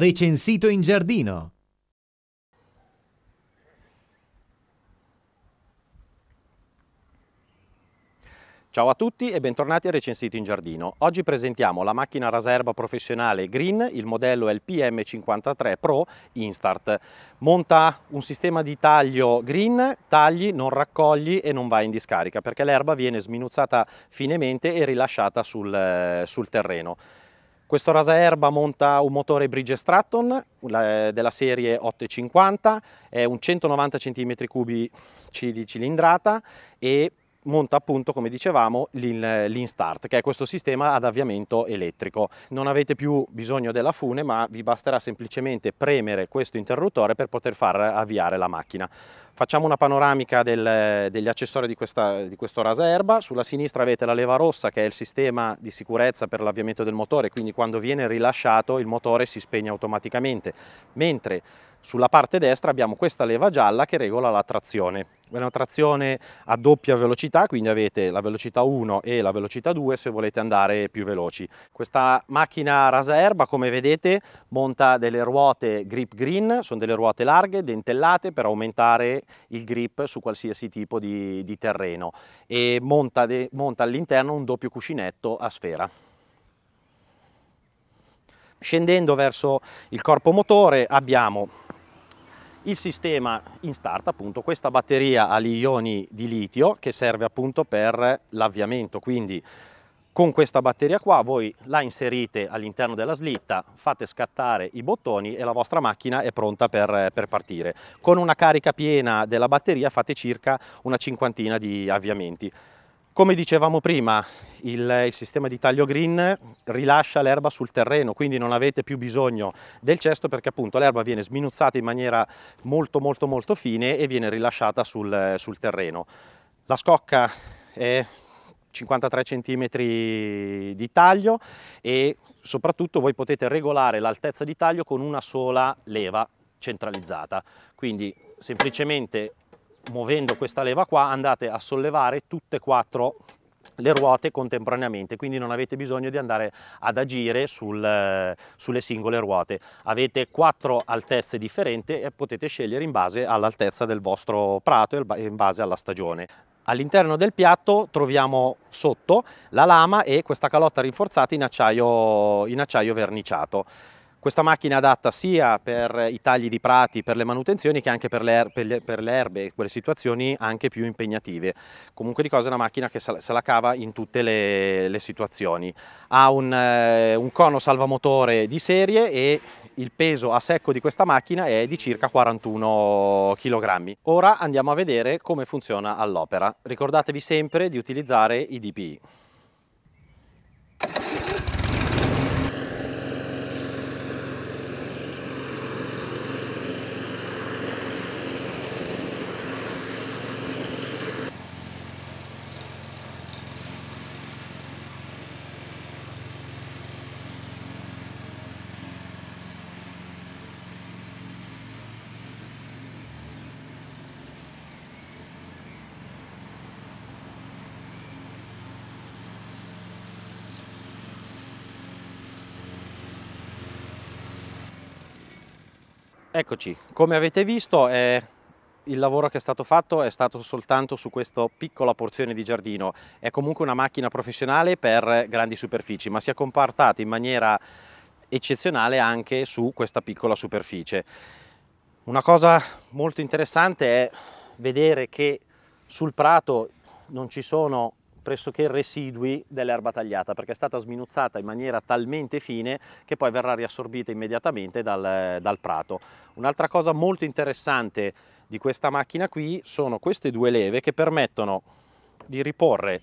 recensito in giardino. Ciao a tutti e bentornati a Recensito in Giardino. Oggi presentiamo la macchina raserba professionale Green, il modello è il pm 53 Pro Instart. Monta un sistema di taglio green, tagli, non raccogli e non va in discarica perché l'erba viene sminuzzata finemente e rilasciata sul, eh, sul terreno. Questo rasaerba monta un motore Bridge Stratton della serie 850, è un 190 cm3 di cilindrata e monta appunto come dicevamo l'in start che è questo sistema ad avviamento elettrico non avete più bisogno della fune ma vi basterà semplicemente premere questo interruttore per poter far avviare la macchina Facciamo una panoramica del, degli accessori di, questa, di, questo raserba. Sulla sinistra avete la leva rossa che è il sistema di sicurezza per l'avviamento del motore, quindi quando viene rilasciato il motore si spegne automaticamente, mentre sulla parte destra abbiamo questa leva gialla che regola la trazione. È una trazione a doppia velocità, quindi avete la velocità 1 e la velocità 2 se volete andare più veloci. Questa macchina rasa erba, come vedete, monta delle ruote grip green, sono delle ruote larghe, dentellate per aumentare il grip su qualsiasi tipo di, di terreno e monta, monta all'interno un doppio cuscinetto a sfera. Scendendo verso il corpo motore abbiamo il sistema in start, appunto questa batteria agli ioni di litio che serve appunto per l'avviamento, quindi con questa batteria qua voi la inserite all'interno della slitta, fate scattare i bottoni e la vostra macchina è pronta per, eh, per, partire. Con una carica piena della batteria fate circa una cinquantina di avviamenti. Come dicevamo prima, il, il sistema di taglio green rilascia l'erba sul terreno, quindi non avete più bisogno del cesto perché appunto l'erba viene sminuzzata in maniera molto molto molto fine e viene rilasciata sul, sul terreno. La scocca è 53 cm di taglio e soprattutto voi potete regolare l'altezza di taglio con una sola leva centralizzata. Quindi semplicemente muovendo questa leva qua andate a sollevare tutte e quattro le ruote contemporaneamente, quindi non avete bisogno di andare ad agire sul, sulle singole ruote. Avete quattro altezze differenti e potete scegliere in base all'altezza del vostro prato e in base alla stagione. All'interno del piatto troviamo sotto la lama e questa calotta rinforzata in acciaio, in acciaio verniciato. Questa macchina è adatta sia per i tagli di prati, per le manutenzioni, che anche per le, er-, per le, per le erbe, quelle situazioni anche più impegnative. Comunque di cosa è una macchina che se la cava in tutte le, le situazioni. Ha un, eh, un cono salvamotore di serie e il peso a secco di questa macchina è di circa 41 kg. Ora andiamo a vedere come funziona all'opera. Ricordatevi sempre di utilizzare i DPI. Eccoci, come avete visto eh, il lavoro che è stato fatto è stato soltanto su questa piccola porzione di giardino, è comunque una macchina professionale per grandi superfici ma si è compartata in maniera eccezionale anche su questa piccola superficie. Una cosa molto interessante è vedere che sul prato non ci sono pressoché residui dell'erba tagliata perché è stata sminuzzata in maniera talmente fine che poi verrà riassorbita immediatamente dal, dal prato. Un'altra cosa molto interessante di questa macchina qui sono queste due leve che permettono di riporre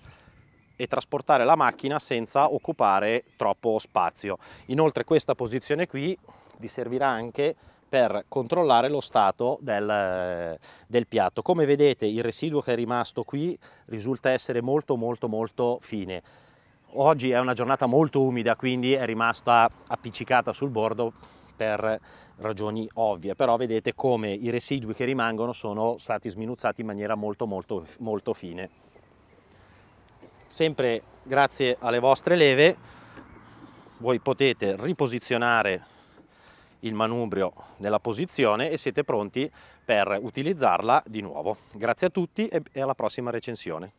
e trasportare la macchina senza occupare troppo spazio. Inoltre questa posizione qui vi servirà anche per controllare lo stato del, del, piatto. Come vedete il residuo che è rimasto qui risulta essere molto molto molto fine. Oggi è una giornata molto umida quindi è rimasta appiccicata sul bordo per ragioni ovvie, però vedete come i residui che rimangono sono stati sminuzzati in maniera molto molto molto fine. Sempre grazie alle vostre leve voi potete riposizionare il manubrio nella posizione e siete pronti per utilizzarla di nuovo. Grazie a tutti e alla prossima recensione.